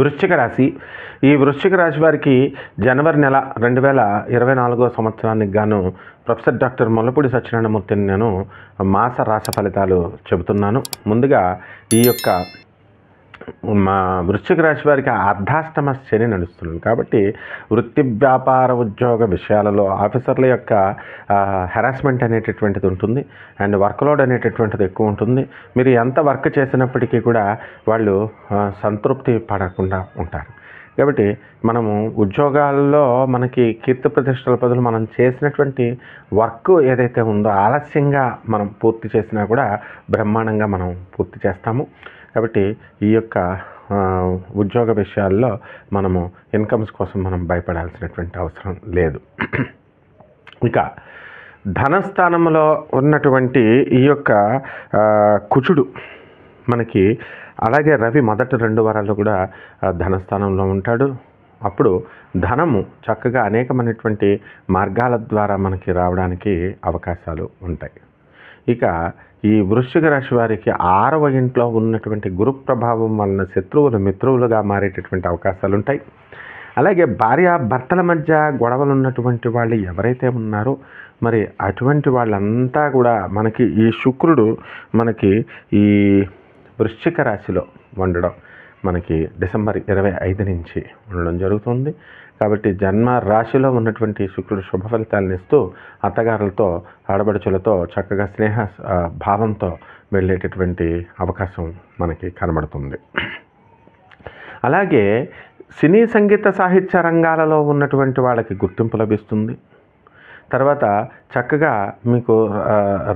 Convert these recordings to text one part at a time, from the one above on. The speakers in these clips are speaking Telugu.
వృశ్చిక రాశి ఈ వృశ్చిక రాశి వారికి జనవరి నెల రెండు వేల ఇరవై నాలుగో సంవత్సరానికి గాను ప్రొఫెసర్ డాక్టర్ ముల్లపూడి సత్యనారాయణమూర్తిని నేను మాస రాశ ఫలితాలు చెబుతున్నాను ముందుగా ఈ యొక్క మా వృశ్చిక రాశి వారికి అర్ధాష్టమ శని నడుస్తున్నాను కాబట్టి వృత్తి వ్యాపార ఉద్యోగ విషయాలలో ఆఫీసర్ల యొక్క హెరాస్మెంట్ అనేటటువంటిది ఉంటుంది అండ్ వర్క్లోడ్ అనేటటువంటిది ఎక్కువ ఉంటుంది మీరు ఎంత వర్క్ చేసినప్పటికీ కూడా వాళ్ళు సంతృప్తి పడకుండా ఉంటారు కాబట్టి మనము ఉద్యోగాల్లో మనకి కీర్తి ప్రతిష్టల బదులు మనం చేసినటువంటి వర్క్ ఏదైతే ఉందో ఆలస్యంగా మనం పూర్తి చేసినా కూడా బ్రహ్మాండంగా మనం పూర్తి చేస్తాము కాబట్టి ఈ యొక్క ఉద్యోగ విషయాల్లో మనము ఇన్కమ్స్ కోసం మనం భయపడాల్సినటువంటి అవసరం లేదు ఇక ధనస్థానంలో ఉన్నటువంటి ఈ యొక్క కుచుడు మనకి అలాగే రవి మొదటి రెండు వారాలు కూడా ధనస్థానంలో ఉంటాడు అప్పుడు ధనము చక్కగా అనేకమైనటువంటి మార్గాల ద్వారా మనకి రావడానికి అవకాశాలు ఉంటాయి ఇక ఈ వృశ్చిక రాశి వారికి ఆరవ ఇంట్లో ఉన్నటువంటి గురు ప్రభావం వలన శత్రువులు మిత్రువులుగా మారేటటువంటి అవకాశాలు ఉంటాయి అలాగే భార్య భర్తల మధ్య గొడవలు ఉన్నటువంటి వాళ్ళు ఎవరైతే ఉన్నారో మరి అటువంటి వాళ్ళంతా కూడా మనకి ఈ శుక్రుడు మనకి ఈ వృశ్చిక రాశిలో ఉండడం మనకి డిసెంబర్ ఇరవై ఐదు నుంచి ఉండడం జరుగుతుంది కాబట్టి జన్మ రాశిలో ఉన్నటువంటి శుక్రుడు శుభ ఫలితాలను ఇస్తూ అత్తగారులతో ఆడబడుచులతో చక్కగా స్నేహ భావంతో వెళ్ళేటటువంటి అవకాశం మనకి కనబడుతుంది అలాగే సినీ సంగీత సాహిత్య రంగాలలో ఉన్నటువంటి వాళ్ళకి గుర్తింపు లభిస్తుంది తర్వాత చక్కగా మీకు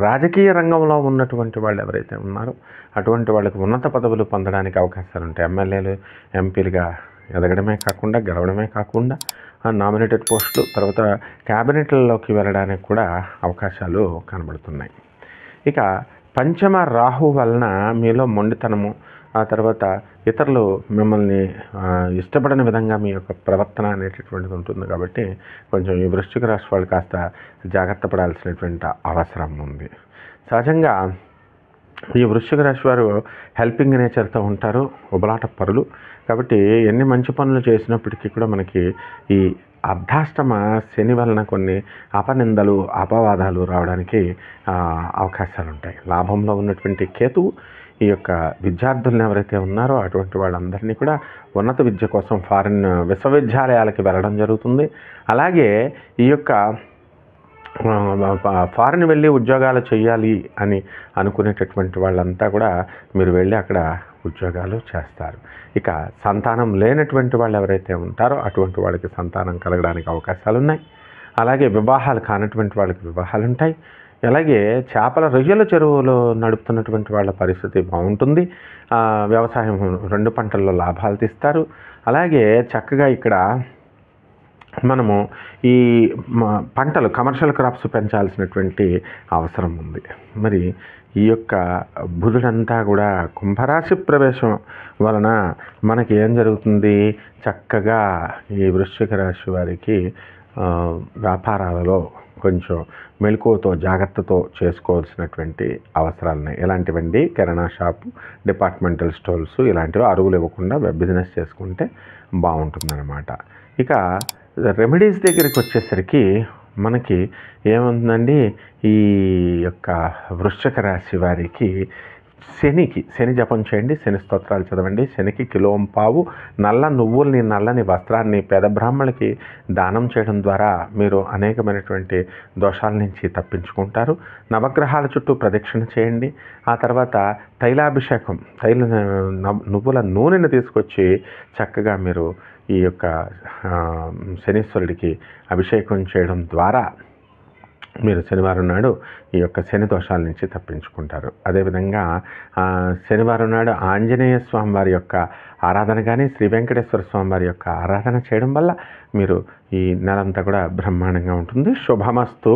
రాజకీయ రంగంలో ఉన్నటువంటి వాళ్ళు ఎవరైతే ఉన్నారో అటువంటి వాళ్ళకి ఉన్నత పదవులు పొందడానికి అవకాశాలు ఉంటాయి ఎమ్మెల్యేలు ఎంపీలుగా ఎదగడమే కాకుండా గెలవడమే కాకుండా నామినేటెడ్ పోస్టులు తర్వాత క్యాబినెట్లలోకి వెళ్ళడానికి కూడా అవకాశాలు కనబడుతున్నాయి ఇక పంచమ రాహు వలన మీలో మొండితనము ఆ తర్వాత ఇతరులు మిమ్మల్ని ఇష్టపడని విధంగా మీ యొక్క ప్రవర్తన అనేటటువంటిది ఉంటుంది కాబట్టి కొంచెం ఈ వృశ్చిక రాశి వాళ్ళు కాస్త జాగ్రత్త పడాల్సినటువంటి అవసరం ఉంది సహజంగా ఈ వృశ్చిక రాశి వారు హెల్పింగ్ నేచర్తో ఉంటారు ఉబలాట పరులు కాబట్టి ఎన్ని మంచి పనులు చేసినప్పటికీ కూడా మనకి ఈ అర్ధాష్టమ శని వలన కొన్ని అపనిందలు అపవాదాలు రావడానికి అవకాశాలు ఉంటాయి లాభంలో ఉన్నటువంటి కేతువు ఈ యొక్క విద్యార్థులను ఎవరైతే ఉన్నారో అటువంటి వాళ్ళందరినీ కూడా ఉన్నత విద్య కోసం ఫారిన్ విశ్వవిద్యాలయాలకి వెళ్ళడం జరుగుతుంది అలాగే ఈ యొక్క ఫారిన్ వెళ్ళి ఉద్యోగాలు చేయాలి అని అనుకునేటటువంటి వాళ్ళంతా కూడా మీరు వెళ్ళి అక్కడ ఉద్యోగాలు చేస్తారు ఇక సంతానం లేనటువంటి వాళ్ళు ఎవరైతే ఉంటారో అటువంటి వాళ్ళకి సంతానం కలగడానికి అవకాశాలు ఉన్నాయి అలాగే వివాహాలు కానటువంటి వాళ్ళకి వివాహాలు ఉంటాయి అలాగే చేపల రొయ్యల చెరువులో నడుపుతున్నటువంటి వాళ్ళ పరిస్థితి బాగుంటుంది వ్యవసాయం రెండు పంటల్లో లాభాలు తీస్తారు అలాగే చక్కగా ఇక్కడ మనము ఈ పంటలు కమర్షియల్ క్రాప్స్ పెంచాల్సినటువంటి అవసరం ఉంది మరి ఈ యొక్క బుధుడంతా కూడా కుంభరాశి ప్రవేశం వలన మనకి ఏం జరుగుతుంది చక్కగా ఈ వృశ్చిక రాశి వారికి వ్యాపారాలలో కొంచెం మెలకువతో జాగ్రత్తతో చేసుకోవాల్సినటువంటి అవసరాలు ఉన్నాయి ఇలాంటివండి కిరాణా షాపు డిపార్ట్మెంటల్ స్టోర్స్ ఇలాంటివి అరువులు ఇవ్వకుండా బిజినెస్ చేసుకుంటే బాగుంటుందన్నమాట ఇక రెమెడీస్ దగ్గరికి వచ్చేసరికి మనకి ఏముందండి ఈ యొక్క వృశ్చిక రాశి వారికి శనికి శని జపం చేయండి శని స్తోత్రాలు చదవండి శనికి కిలోం పావు నల్ల నువ్వుల్ని నల్లని వస్త్రాన్ని పేద బ్రాహ్మణులకి దానం చేయడం ద్వారా మీరు అనేకమైనటువంటి దోషాల నుంచి తప్పించుకుంటారు నవగ్రహాల చుట్టూ ప్రదక్షిణ చేయండి ఆ తర్వాత తైలాభిషేకం తైల నువ్వుల నూనెను తీసుకొచ్చి చక్కగా మీరు ఈ యొక్క శనీశ్వరుడికి అభిషేకం చేయడం ద్వారా మీరు శనివారం నాడు ఈ యొక్క శని దోషాల నుంచి తప్పించుకుంటారు అదేవిధంగా శనివారం నాడు ఆంజనేయ స్వామి వారి యొక్క ఆరాధన కానీ శ్రీ వెంకటేశ్వర స్వామి వారి యొక్క ఆరాధన చేయడం వల్ల మీరు ఈ నెలంతా కూడా బ్రహ్మాండంగా ఉంటుంది శుభమస్తూ